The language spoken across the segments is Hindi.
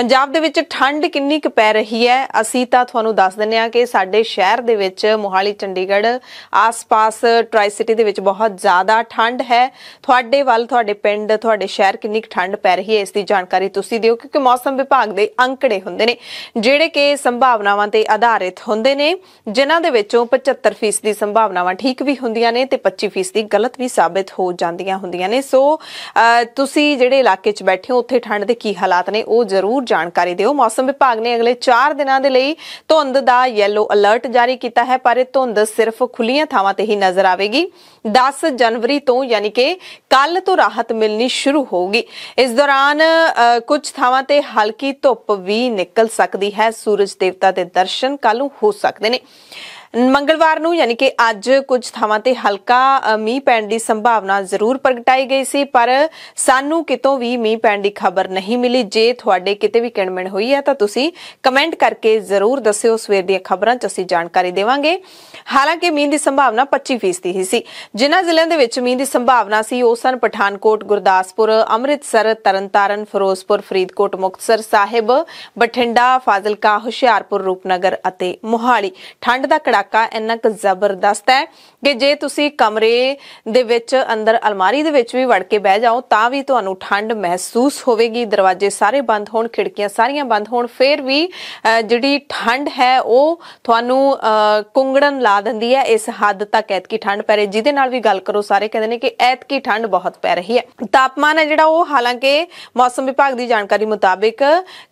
पंजाब ठंड कि पै रही है असी तो थानू दस दें कि साढ़े शहर के मोहाली चंडीगढ़ आस पास ट्राई सिटी के बहुत ज़्यादा ठंड है थोड़े वाले थोड़े पिंड थोड़े शहर कि ठंड पै रही है इसकी जानकारी तुम दौ क्योंकि मौसम विभाग के अंकड़े होंगे ने जेडे कि संभावनावान आधारित होंगे ने जिन्हों के पचहत्तर फीसदी संभावनावान ठीक भी होंगे ने पच्ची फीसदी गलत भी साबित हो जाए होंगे ने सो तुम जे इलाके बैठे हो उ ठंड के की हालात ने जरूर जानकारी दौ मौसम विभाग ने अगले चार दिन धुंध का येलो अलर्ट जारी किया है पर धुंद सिर्फ खुलिया था ही नजर आएगी दस जनवरी तो यानी कि कल तो राहत मिलनी शुरू होगी इस दौरान कुछ था हल्की धुप भी निकल सकती है सूरज देवता के दर्शन कल हो सकते हैं मंगलवार को यानी कि अज कुछ था हल्का मीह पैण की संभावना जरूर प्रगटाई गई सी पर सानू कितों भी मीह पैण की खबर नहीं मिली जे थोड़े कित भी किणमिण हुई है तो तुम कमेंट करके जरूर दस्यो सवेर दबर ची देवे हालांकि मीह की संभावना पच्ची फीसदी ही सी जिन्ह जिले मीह की संभावना से वह सन पठानकोट गुरदसपुर अमृतसर तरन तारण फिरोजपुर फरीदकोट मुक्तसर साहिब बठिंडा फाजिलका हुशियारपुर रूपनगर मोहाली ठंड का कड़ा ਇਲਾਕਾ ਇੰਨਾ ਕੁ ਜ਼ਬਰਦਸਤ ਹੈ ਕਿ ਜੇ ਤੁਸੀਂ ਕਮਰੇ ਦੇ ਵਿੱਚ ਅੰਦਰ ਅਲਮਾਰੀ ਦੇ ਵਿੱਚ ਵੀ ਵੜ ਕੇ ਬਹਿ ਜਾਓ ਤਾਂ ਵੀ ਤੁਹਾਨੂੰ ਠੰਡ ਮਹਿਸੂਸ ਹੋਵੇਗੀ ਦਰਵਾਜ਼ੇ ਸਾਰੇ ਬੰਦ ਹੋਣ ਖਿੜਕੀਆਂ ਸਾਰੀਆਂ ਬੰਦ ਹੋਣ ਫਿਰ ਵੀ ਜਿਹੜੀ ਠੰਡ ਹੈ ਉਹ ਤੁਹਾਨੂੰ ਕੁੰਗੜਨ ਲਾ ਦਿੰਦੀ ਹੈ ਇਸ ਹੱਦ ਤੱਕ ਐਤਕੀ ਠੰਡ ਪੈ ਰਹੀ ਜਿਹਦੇ ਨਾਲ ਵੀ ਗੱਲ ਕਰੋ ਸਾਰੇ ਕਹਿੰਦੇ ਨੇ ਕਿ ਐਤਕੀ ਠੰਡ ਬਹੁਤ ਪੈ ਰਹੀ ਹੈ ਤਾਪਮਾਨ ਹੈ ਜਿਹੜਾ ਉਹ ਹਾਲਾਂਕਿ ਮੌਸਮ ਵਿਭਾਗ ਦੀ ਜਾਣਕਾਰੀ ਮੁਤਾਬਿਕ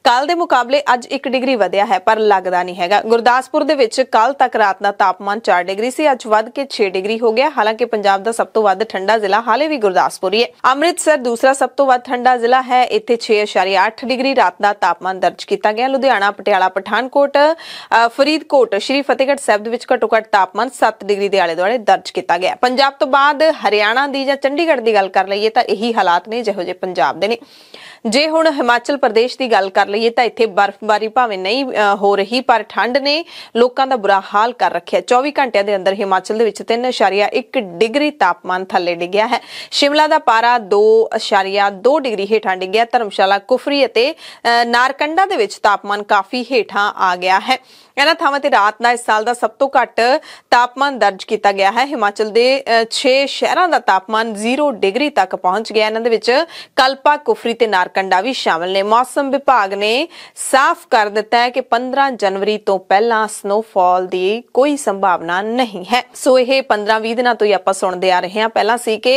ਕੱਲ ਦੇ ਮੁਕਾਬਲੇ ਅੱਜ 1 ਡਿਗਰੀ ਵਧਿਆ ਹੈ ਪਰ ਲੱਗਦਾ ਨਹੀਂ ਹੈਗਾ ਗੁਰਦਾਸਪੁਰ ਦੇ ਵਿੱਚ ਕੱਲ ਤੱਕ ਰਾਤ रात का तापमान चार डिग्री से अच के छह डिग्री हो गया हालांकि पंजाब का सब तो ठंडा जिला हाले भी गुरदासपुर ही है अमृतसर दूसरा सब तो ठंडा जिला है इतने छे अशारी अठ डिग्री रात का तापमान दर्ज किया गया लुधियाना पटियाला पठानकोट फरीदकोट श्री फतेहगढ़ साहब घट्टो घट तापमान सत्त डिग्री के आले दुआले दर्ज किया गया पंजाब तो बाद हरियाणा की ज चंडीगढ़ की गल कर लीए तो यही हालात ने जो जे पंजाब के जे हूँ हिमाचल प्रदेश की गल कर लीए तो इतने बर्फबारी भावें नहीं हो रही पर ठंड ने लोगों का बुरा हाल कर कर रखी चौबी घंटे के अंदर हिमाचल तीन इशारिया एक डिग्री तापमान थले डिगया है शिमला का पारा दो इशारिया दो डिग्री हेठां डिग धर्मशाला कुफरी नारकंडा केपमान काफ़ी हेठां आ गया है इन्ह थावान रात का इस साल का सब तो घट तापमान दर्ज किया गया है हिमाचल के छे शहर का तापमान जीरो डिग्री तक पहुंच गया इन्होंने कल्पा कुफरी से नारकंडा भी शामिल ने मौसम विभाग ने साफ कर दिता है कि पंद्रह जनवरी तो पहला स्नोफॉल की कोई संभावना नहीं है सो यह पंद्रह भी दिन तो आप सुनते आ रहे पहला से कि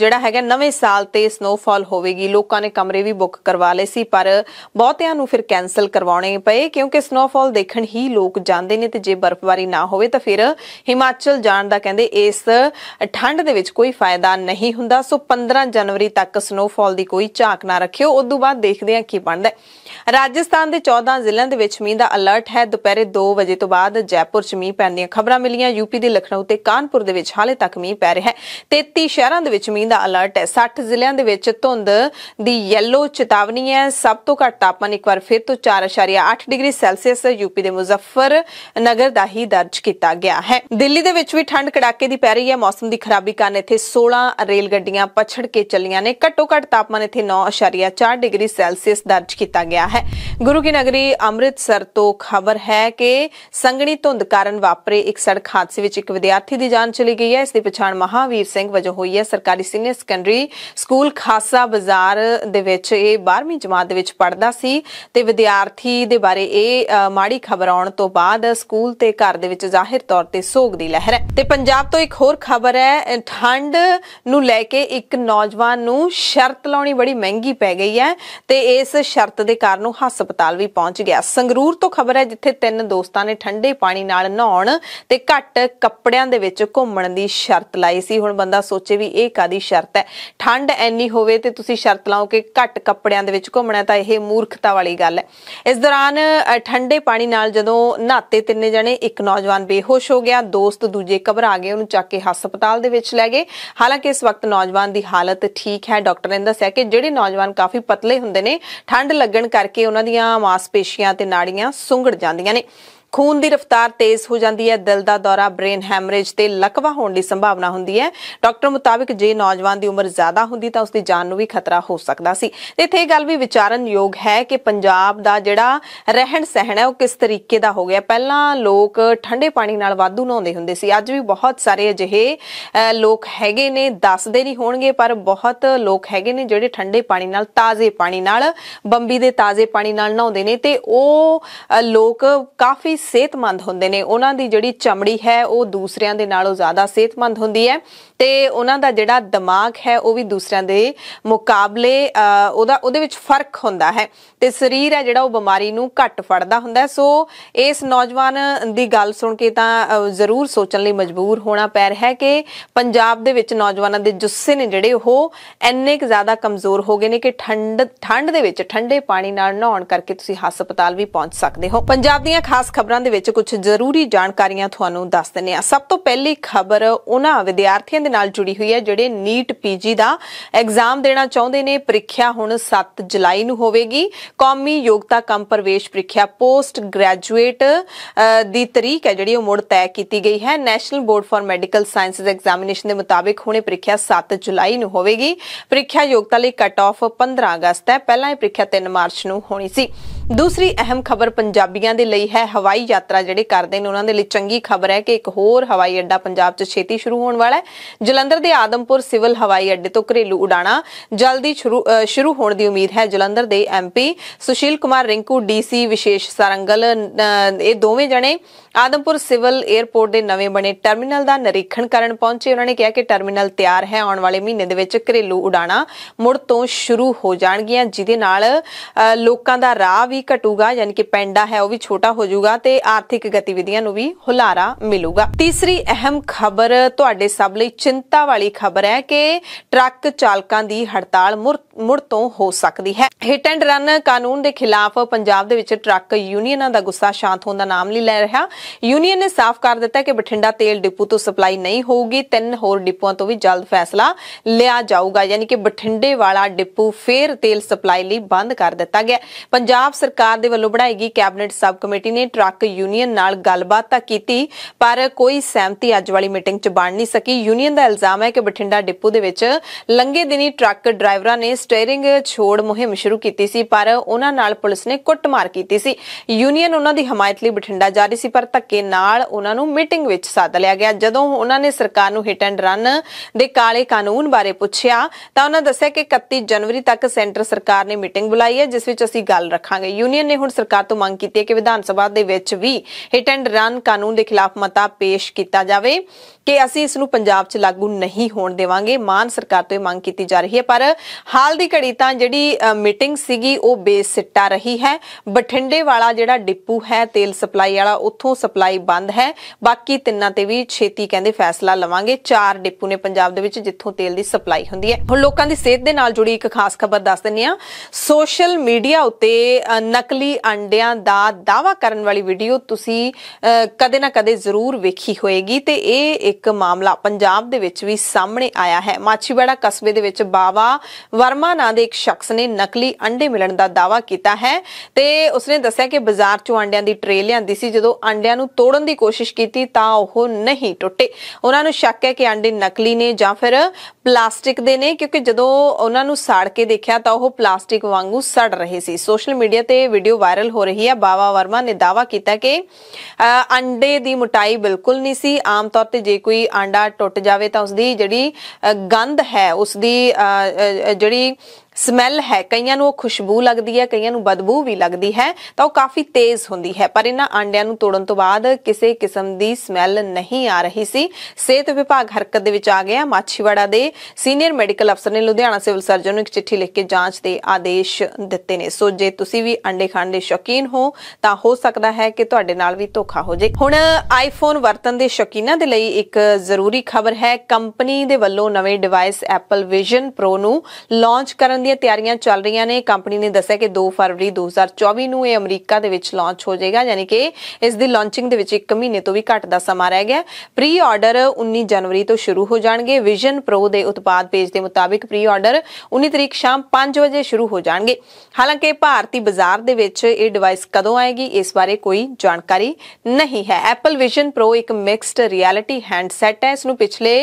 जोड़ा है नवे साल से स्नोफॉल होगी लोगों ने कमरे भी बुक करवा ले पर बहुत फिर कैंसल करवाने पे क्योंकि स्नोफॉल देख ही लोग जाते हैं तो जो बर्फबारी ना हो तो फिर हिमाचल जाने का इस ठंड के कोई फायदा नहीं हों सो पंद्रह जनवरी तक स्नोफॉल की कोई झाक ना रखियो उदू बाद देखते हैं कि बनता है राजस्थान के चौदह जिले मीह का अलर्ट है दोपहरे दो बजे तो बाद जयपुर च मीह पैन दबर मिली यूपी के लखनऊ से कानपुर हाले तक मीह पै रहा है तेती शहर मीह का अलर्ट है सठ जिले धुंध की येलो चेतावनी है सब तो घट तापमान एक बार फिर तो चार इशारिया अठ डिग्री सैलसीयस यूपी के मुजफ्फर नगर का ही दर्ज किया गया है दिल्ली के ठंड कड़ाके की पै रही है मौसम की खराबी कारण इतने सोलह रेल गड्डिया पछड़ के चलिया ने घटो घट तापमान इतने नौ अशारिया चार डिग्री सैलसीयस दर्ज किया गया है ਗੁਰੂ ਕੀ ਨਗਰੀ ਅੰਮ੍ਰਿਤਸਰ ਤੋਂ ਖਬਰ ਹੈ ਕਿ ਸੰਗਣੀ ਧੁੰਦ ਕਾਰਨ ਵਾਪਰੇ ਇੱਕ ਸੜਕ ਹਾਦਸੇ ਵਿੱਚ ਇੱਕ ਵਿਦਿਆਰਥੀ ਦੀ ਜਾਨ ਚਲੀ ਗਈ ਹੈ ਇਸ ਦੀ ਪਛਾਣ ਮਹਾਵੀਰ ਸਿੰਘ ਵਜੋਂ ਹੋਈ ਹੈ ਸਰਕਾਰੀ ਸੀਨੀਅਰ ਸੈਕੰਡਰੀ ਸਕੂਲ ਖਾਸਾ ਬਾਜ਼ਾਰ ਦੇ ਵਿੱਚ ਇਹ 12ਵੀਂ ਜਮਾਤ ਦੇ ਵਿੱਚ ਪੜ੍ਹਦਾ ਸੀ ਤੇ ਵਿਦਿਆਰਥੀ ਦੇ ਬਾਰੇ ਇਹ ਮਾੜੀ ਖਬਰ ਆਉਣ ਤੋਂ ਬਾਅਦ ਸਕੂਲ ਤੇ ਘਰ ਦੇ ਵਿੱਚ ਜ਼ਾਹਿਰ ਤੌਰ ਤੇ ਸੋਗ ਦੀ ਲਹਿਰ ਹੈ ਤੇ ਪੰਜਾਬ ਤੋਂ ਇੱਕ ਹੋਰ ਖਬਰ ਹੈ ਠੰਡ ਨੂੰ ਲੈ ਕੇ ਇੱਕ ਨੌਜਵਾਨ ਨੂੰ ਸ਼ਰਤ ਲਾਉਣੀ ਬੜੀ ਮਹਿੰਗੀ ਪੈ ਗਈ ਹੈ ਤੇ ਇਸ ਸ਼ਰਤ ਦੇ ਕਾਰਨ ਉਹ ਹੱਸ ਹਸਪਤਾਲ ਵੀ ਪਹੁੰਚ ਗਿਆ ਸੰਗਰੂਰ ਤੋਂ ਖਬਰ ਹੈ ਜਿੱਥੇ ਤਿੰਨ ਦੋਸਤਾਂ ਨੇ ਠੰਡੇ ਪਾਣੀ ਨਾਲ ਨਹਾਉਣ ਤੇ ਘੱਟ ਕੱਪੜਿਆਂ ਦੇ ਵਿੱਚ ਘੁੰਮਣ ਦੀ ਸ਼ਰਤ ਲਾਈ ਸੀ ਹੁਣ ਬੰਦਾ ਸੋਚੇ ਵੀ ਇਹ ਕਾਦੀ ਸ਼ਰਤ ਹੈ ਠੰਡ ਐਨੀ ਹੋਵੇ ਤੇ ਤੁਸੀਂ ਸ਼ਰਤ ਲਾਓ ਕਿ ਘੱਟ ਕੱਪੜਿਆਂ ਦੇ ਵਿੱਚ ਘੁੰਮਣਾ ਤਾਂ ਇਹ ਮੂਰਖਤਾ ਵਾਲੀ ਗੱਲ ਹੈ ਇਸ ਦੌਰਾਨ ਠੰਡੇ ਪਾਣੀ ਨਾਲ ਜਦੋਂ ਨਹਾਤੇ ਤਿੰਨੇ ਜਣੇ ਇੱਕ ਨੌਜਵਾਨ ਬੇਹੋਸ਼ ਹੋ ਗਿਆ ਦੋਸਤ ਦੂਜੇ ਘਬਰਾ ਗਏ ਉਹਨੂੰ ਚੱਕ ਕੇ ਹਸਪਤਾਲ ਦੇ ਵਿੱਚ ਲੈ ਗਏ ਹਾਲਾਂਕਿ ਇਸ ਵਕਤ ਨੌਜਵਾਨ ਦੀ ਹਾਲਤ ਠੀਕ ਹੈ ਡਾਕਟਰ ਨੇ ਦੱਸਿਆ ਕਿ ਜਿਹੜੇ ਨੌਜਵਾਨ ਕਾਫੀ ਪਤਲੇ ਹੁੰਦੇ ਨੇ ਠੰਡ ਲੱਗਣ ਕਰਕੇ ਉਹਨਾਂ ਦੀ ਦੀਆਂ ਮਾਸਪੇਸ਼ੀਆਂ ਤੇ ਨਾੜੀਆਂ ਸੁੰਗੜ ਜਾਂਦੀਆਂ ਨੇ खून की रफ्तार तेज हो जाती है दिल का दौरा ब्रेन हैमरेज से लकवा होने की संभावना होंगी है डॉक्टर मुताबिक जे नौजवान की उम्र ज्यादा होंगी तो उसकी जान भी खतरा हो सकता है इतने गल भी विचार योग है कि पंजाब का जोड़ा रहन सहन है वह किस तरीके का हो गया पहला लोग ठंडे पानी वाधू नहाते होंगे अज भी बहुत सारे अजिहे लोग है दसते नहीं हो पर बहुत लोग है जोड़े ठंडे पानी ताज़े पानी बंबी के ताज़े पानी नहाते हैं तो वो लोग काफ़ी ही सेहतमंद होंगे ने उन्होंने जी चमड़ी है वह दूसरों के नो ज़्यादा सेहतमंद होंगी है तो उन्होंने जोड़ा दिमाग है वह भी दूसरों के मुकाबले फर्क हों शरीर है जोड़ा वह बीमारी घट फटता हों सो इस नौजवान की गल सुन के तो जरूर सोचने मजबूर होना पै रहा है कि पंजाब के नौजवानों के जुस्से ने जोड़े वह इन्ने ज़्यादा कमजोर हो गए हैं कि ठंड ठंड के ठंडे पानी नहाँ करके हस्पता भी पहुँच सकते हो पंजाब दास खबर ਖਬਰਾਂ ਦੇ ਵਿੱਚ ਕੁਝ ਜ਼ਰੂਰੀ ਜਾਣਕਾਰੀਆਂ ਤੁਹਾਨੂੰ ਦੱਸ ਦਿੰਨੇ ਆ ਸਭ ਤੋਂ ਪਹਿਲੀ ਖਬਰ ਉਹਨਾਂ ਵਿਦਿਆਰਥੀਆਂ ਦੇ ਨਾਲ ਜੁੜੀ ਹੋਈ ਹੈ ਜਿਹੜੇ ਨੀਟ ਪੀਜੀ ਦਾ ਐਗਜ਼ਾਮ ਦੇਣਾ ਚਾਹੁੰਦੇ ਨੇ ਪ੍ਰੀਖਿਆ ਹੁਣ 7 ਜੁਲਾਈ ਨੂੰ ਹੋਵੇਗੀ ਕੌਮੀ ਯੋਗਤਾ ਕੰਮ ਪ੍ਰਵੇਸ਼ ਪ੍ਰੀਖਿਆ ਪੋਸਟ ਗ੍ਰੈਜੂਏਟ ਦੀ ਤਰੀਕ ਹੈ ਜਿਹੜੀ ਉਹ ਮੁੜ ਤੈਅ ਕੀਤੀ ਗਈ ਹੈ National Board for Medical Sciences Examination ਦੇ ਮੁਤਾਬਿਕ ਹੁਣੇ ਪ੍ਰੀਖਿਆ 7 ਜੁਲਾਈ ਨੂੰ ਹੋਵੇਗੀ ਪ੍ਰੀਖਿਆ ਯੋਗਤਾ ਲਈ ਕਟ ਆਫ 15 ਅਗਸਤ ਹੈ ਪਹਿਲਾਂ ਇਹ ਪ੍ਰੀਖਿਆ 3 ਮਾਰਚ ਨੂੰ ਹੋਣੀ ਸੀ ਦੂਸਰੀ ਅਹਿਮ ਖਬਰ ਪੰਜਾਬੀਆਂ ਦੇ ਲਈ ਹੈ ਹਵਾਈ ਯਾਤਰਾ ਜਿਹੜੇ ਕਰਦੇ ਨੇ ਉਹਨਾਂ ਦੇ ਲਈ ਚੰਗੀ ਖਬਰ ਹੈ ਕਿ ਇੱਕ ਹੋਰ ਹਵਾਈ ਅੱਡਾ ਪੰਜਾਬ 'ਚ ਛੇਤੀ ਸ਼ੁਰੂ ਹੋਣ ਵਾਲਾ ਹੈ ਜਲੰਧਰ ਦੇ ਆਦਮਪੁਰ ਸਿਵਲ ਹਵਾਈ ਅੱਡੇ ਤੋਂ ਘਰੇਲੂ ਉਡਾਣਾ ਜਲਦੀ ਸ਼ੁਰੂ ਹੋਣ ਦੀ ਉਮੀਦ ਹੈ ਜਲੰਧਰ ਦੇ ਐਮਪੀ ਸੁਸ਼ੀਲ ਕੁਮਾਰ ਰਿੰਕੂ ਡੀਸੀ ਵਿਸ਼ੇਸ਼ ਸਰੰਗਲ ਇਹ ਦੋਵੇਂ ਜਣੇ आदमपुर सिविल एयरपोर्ट के नवे बने टर्मीनल का निरीक्षण कर पहुंचे उन्होंने कहा कि टर्मीनल तैयार है आने वाले महीने घरेलू उड़ाणा मुड़ तो शुरू हो जाएगी जिद का राह भी घटूगा यानी कि पेंडा है वह भी छोटा हो जूगा तो आर्थिक गतिविधियां भी हुलारा मिलेगा तीसरी अहम खबर थोड़े सब लिय चिंता वाली खबर है कि ट्रक चालक की हड़ताल मुर मुड़ तो हो सकती है हिट एंड रन कानून के खिलाफ पंजाब ट्रक यूनियन का गुस्सा शांत होने का नाम नहीं लै रहा है यूनियन ने साफ कर दिता कि बठिंडा तेल डिपो तो सप्लाई नहीं होगी तीन होर डिपुआ तो भी जल्द फैसला लिया जाऊगा यानी कि बठिंडे वाला डिपो फिर तेल सप्लाई लिए बंद कर दिता गया पंजाब सरकार के वलों बनाएगी कैबिनेट सब कमेटी ने ट्रक यूनियन गलबात की पर कोई सहमति अज वाली मीटिंग च बन नहीं सकी यूनियन का इल्जाम है कि बठिंडा डिपो के लंघे दिन ट्रक ड्राइवर ने स्टेयरिंग छोड़ मुहिम शुरू की पर उन्होंने पुलिस ने कुटमार की यूनियन उन्होंने हमायत लिए बठिंडा जा रही थ पर धक्के मीटिंग सद लिया गया जो उन्होंने सरकार हिट एंड रन के कले कानून बारे पुछया तो उन्होंने दसिया कि इकती जनवरी तक सेंटर सरकार ने मीटिंग बुलाई है जिस असी गल रखा यूनियन ने हूँ सरकार तो मांग की कि विधानसभा हिट एंड रन कानून के खिलाफ मता पेश किया जाए कि असि इस लागू नहीं हो देवे मान सरकार तो यह मांग की जा रही है पर हाल की घड़ी तो जी मीटिंग सी बेसिटा रही है बठिंडे वाला जो डिपू है तेल सप्लाई वाला उतों ਸਪਲਾਈ ਬੰਦ ਹੈ ਬਾਕੀ ਤਿੰਨਾਂ ਤੇ ਵੀ ਛੇਤੀ ਕਹਿੰਦੇ ਫੈਸਲਾ ਲਵਾਂਗੇ ਚਾਰ ਡਿਪੂ ਨੇ ਪੰਜਾਬ ਦੇ ਵਿੱਚ ਜਿੱਥੋਂ ਤੇਲ ਦੀ ਸਪਲਾਈ ਹੁੰਦੀ ਹੈ ਹੁਣ ਲੋਕਾਂ ਦੀ ਸਿਹਤ ਦੇ ਨਾਲ ਜੁੜੀ ਇੱਕ ਖਾਸ ਖਬਰ ਦੱਸ ਦਿੰਨੇ ਆ ਸੋਸ਼ਲ ਮੀਡੀਆ ਉੱਤੇ ਨਕਲੀ ਅੰਡਿਆਂ ਦਾ ਦਾਵਾ ਕਰਨ ਵਾਲੀ ਵੀਡੀਓ ਤੁਸੀਂ ਕਦੇ ਨਾ ਕਦੇ ਜ਼ਰੂਰ ਵੇਖੀ ਹੋਏਗੀ ਤੇ ਇਹ ਇੱਕ ਮਾਮਲਾ ਪੰਜਾਬ ਦੇ ਵਿੱਚ ਵੀ ਸਾਹਮਣੇ ਆਇਆ ਹੈ ਮਾਛੀਵਾੜਾ ਕਸਬੇ ਦੇ ਵਿੱਚ ਬਾਵਾ ਵਰਮਾ ਨਾਂ ਦੇ ਇੱਕ ਸ਼ਖਸ ਨੇ ਨਕਲੀ ਅੰਡੇ ਮਿਲਣ ਦਾ ਦਾਵਾ ਕੀਤਾ ਹੈ ਤੇ ਉਸਨੇ ਦੱਸਿਆ ਕਿ ਬਾਜ਼ਾਰ ਚੋਂ ਅੰਡਿਆਂ ਦੀ ਟ੍ਰੇ ਲਿਆਂਦੀ ਸੀ ਜਦੋਂ ਅੰਡੇ ਅੰਡਿਆਂ ਨੂੰ ਤੋੜਨ ਦੀ ਕੋਸ਼ਿਸ਼ ਕੀਤੀ ਤਾਂ ਉਹ ਨਹੀਂ ਟੁੱਟੇ ਉਹਨਾਂ ਨੂੰ ਸ਼ੱਕ ਹੈ ਕਿ ਅੰਡੇ ਨਕਲੀ ਨੇ ਜਾਂ ਫਿਰ ਪਲਾਸਟਿਕ ਦੇ ਨੇ ਕਿਉਂਕਿ ਜਦੋਂ ਉਹਨਾਂ ਨੂੰ ਸਾੜ ਕੇ ਦੇਖਿਆ ਤਾਂ ਉਹ ਪਲਾਸਟਿਕ ਵਾਂਗੂ ਸੜ ਰਹੇ ਸੀ ਸੋਸ਼ਲ ਮੀਡੀਆ ਤੇ ਵੀਡੀਓ ਵਾਇਰਲ ਹੋ ਰਹੀ ਹੈ ਬਾਵਾ ਵਰਮਾ ਨੇ ਦਾਵਾ ਕੀਤਾ ਕਿ ਅੰਡੇ ਦੀ ਮੋਟਾਈ ਬਿਲਕੁਲ ਨਹੀਂ ਸੀ ਆਮ ਤੌਰ ਤੇ ਜੇ ਕੋਈ ਆਂਡਾ ਟੁੱਟ ਜਾਵੇ ਤਾਂ ਉਸ ਦੀ ਜਿਹੜੀ ਗੰਧ ਹੈ ਉਸ ਦੀ ਜਿਹੜੀ स्मैल है कई खुशबू लगती है कई बदबू भी लगती है तो वह काफ़ी तेज़ होंगी है पर इन्ह आंडिया तोड़न तो बाद किसी किस्म की स्मैल नहीं आ रही थी सेहत विभाग हरकत आ गया माछीवाड़ा के सीनियर मेडिकल अफसर ने लुधियाना सिविल सर्जन एक चिट्ठी लिख के जाँच के आदेश दिते ने सो जे तुम भी आंडे खाने के शौकीन हो तो हो सकता है कि थोड़े तो भी धोखा हो जाए हूँ आईफोन वरतन के शौकीन के लिए एक जरूरी खबर है कंपनी के वलों नवे डिवाइस एप्पल विजन प्रो न लॉन्च करने दैयारियां चल रही ने कंपनी ने दसा कि दो फरवरी दो हज़ार चौबी में यह अमरीका लॉन्च हो जाएगा यानी कि इसकी लॉन्चिंग एक महीने तो भी घट का समा रह गया प्री ऑर्डर उन्नी जनवरी तो शुरू हो जाएंगे विजन प्रो के उत्पाद पेज के मुताबिक प्री ऑर्डर उन्नी तरीक शाम पांच बजे शुरू हो जाएंगे हालांकि भारतीय बाजार के डिवाइस कदों आएगी इस बारे कोई जानकारी नहीं है एप्पल विजन प्रो एक मिक्सड रियालिटी हैंडसैट है इसन पिछले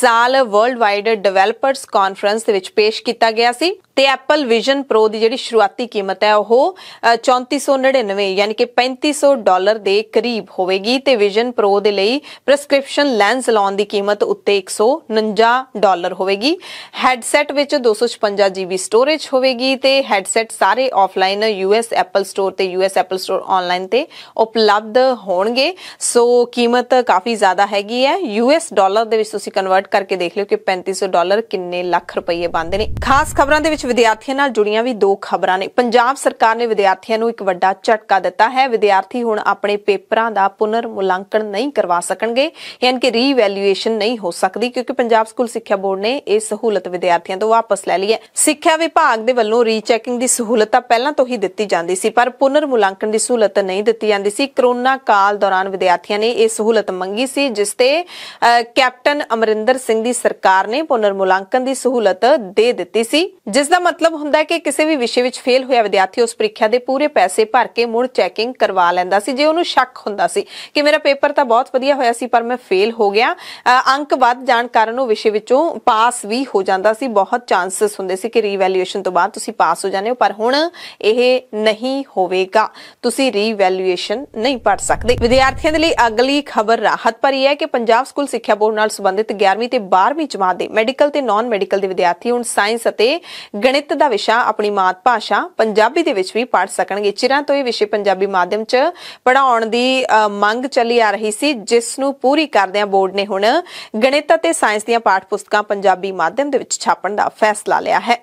साल वर्ल्ड वर्ल्डवाइड डिवेलपर्स कॉन्फ्रेंस पेश किया गया तो एप्पल विजन प्रो की जी शुरुआती कीमत है वह चौंती सौ नड़िनवे यानी कि पैंती सौ डॉलर के करीब होगी तो विजन प्रो के लिए प्रसक्रिप्शन लैंस लाने की कीमत उत्ते एक सौ उन्जा डॉलर होगी हैडसैट दो सौ छपंजा जी बी स्टोरेज होगी तो हैडसैट सारे offline U S Apple store से U S Apple store online से उपलब्ध हो गए सो कीमत काफ़ी ज़्यादा हैगी है यू एस डॉलर कन्वर्ट करके देख लियो कि पैंती सौ डॉलर किन्ने लख रुपये बनते हैं खास खबर ਵਿਦਿਆਰਥੀਆਂ ਨਾਲ ਜੁੜੀਆਂ ਵੀ ਦੋ ਖਬਰਾਂ ਨੇ ਪੰਜਾਬ ਸਰਕਾਰ ਨੇ ਵਿਦਿਆਰਥੀਆਂ ਨੂੰ ਇੱਕ ਵੱਡਾ ਝਟਕਾ ਦਿੱਤਾ ਹੈ ਵਿਦਿਆਰਥੀ ਹੁਣ ਆਪਣੇ ਪੇਪਰਾਂ ਦਾ ਪੁਨਰ ਮੁਲਾਂਕਣ ਨਹੀਂ ਕਰਵਾ ਸਕਣਗੇ ਯਾਨੀ ਕਿ ਰੀਵੈਲੂਏਸ਼ਨ ਨਹੀਂ ਹੋ ਸਕਦੀ ਕਿਉਂਕਿ ਪੰਜਾਬ ਸਕੂਲ ਸਿੱਖਿਆ ਬੋਰਡ ਨੇ ਇਹ ਸਹੂਲਤ ਵਿਦਿਆਰਥੀਆਂ ਤੋਂ ਵਾਪਸ ਲੈ ਲਈ ਹੈ ਸਿੱਖਿਆ ਵਿਭਾਗ ਦੇ ਵੱਲੋਂ ਰੀਚੈਕਿੰਗ ਦੀ ਸਹੂਲਤ ਤਾਂ ਪਹਿਲਾਂ ਤੋਂ ਹੀ ਦਿੱਤੀ ਜਾਂਦੀ ਸੀ ਪਰ ਪੁਨਰ ਮੁਲਾਂਕਣ ਦੀ ਸਹੂਲਤ ਨਹੀਂ ਦਿੱਤੀ ਜਾਂਦੀ ਸੀ ਕਰੋਨਾ ਕਾਲ ਦੌਰਾਨ ਵਿਦਿਆਰਥੀਆਂ ਨੇ ਇਹ ਸਹੂਲਤ ਮੰਗੀ ਸੀ ਜਿਸ ਤੇ ਕੈਪਟਨ ਅਮਰਿੰਦਰ ਸਿੰਘ ਦੀ ਸਰਕਾਰ ਨੇ ਪੁਨਰ ਮੁਲਾਂਕਣ ਦੀ ਸਹੂਲਤ ਦੇ ਦਿੱਤੀ ਸੀ ਜਿਸ इसका मतलब हों कि किसी भी विषय में फेल होया विद्यार्थी उस प्रीख्या के पूरे पैसे भर के मुड़ चैकिंग करवा लेंदा जे उन्होंने शक हों कि मेरा पेपर तो बहुत वीया होया पर मैं फेल हो गया अंक बद जाने विषय में पास भी हो जाता स बहुत चांसिस होंगे कि रीवैल्यूएशन तो बाद पास हो जाने पर हूँ यह नहीं होगा रीवैल्यूएशन नहीं पढ़ सकते विद्यार्थियों के लिए अगली खबर राहत भरी है कि पाब स्कूल सिक्ख्या बोर्ड न संबंधित ग्यारहवीं बारहवीं जमात के मैडिकल नॉन मैडिकल विद्यार्थी हूँ सायंस ਗਣਿਤ ਦਾ ਵਿਸ਼ਾ ਆਪਣੀ ਮਾਤ ਭਾਸ਼ਾ ਪੰਜਾਬੀ ਦੇ ਵਿੱਚ ਵੀ ਪੜ੍ਹ ਸਕਣਗੇ ਚਿਰਾਂ ਤੋਂ ਇਹ ਵਿਸ਼ੇ ਪੰਜਾਬੀ ਮਾਧਿਅਮ 'ਚ ਪੜਾਉਣ ਦੀ ਮੰਗ ਚੱਲੀ ਆ ਰਹੀ ਸੀ ਜਿਸ ਨੂੰ ਪੂਰੀ ਕਰਦਿਆਂ ਬੋਰਡ ਨੇ ਹੁਣ ਗਣਿਤ ਅਤੇ ਸਾਇੰਸ ਦੀਆਂ ਪਾਠ ਪੁਸਤਕਾਂ ਪੰਜਾਬੀ ਮਾਧਿਅਮ ਦੇ ਵਿੱਚ ਛਾਪਣ ਦਾ ਫੈਸਲਾ ਲਿਆ ਹੈ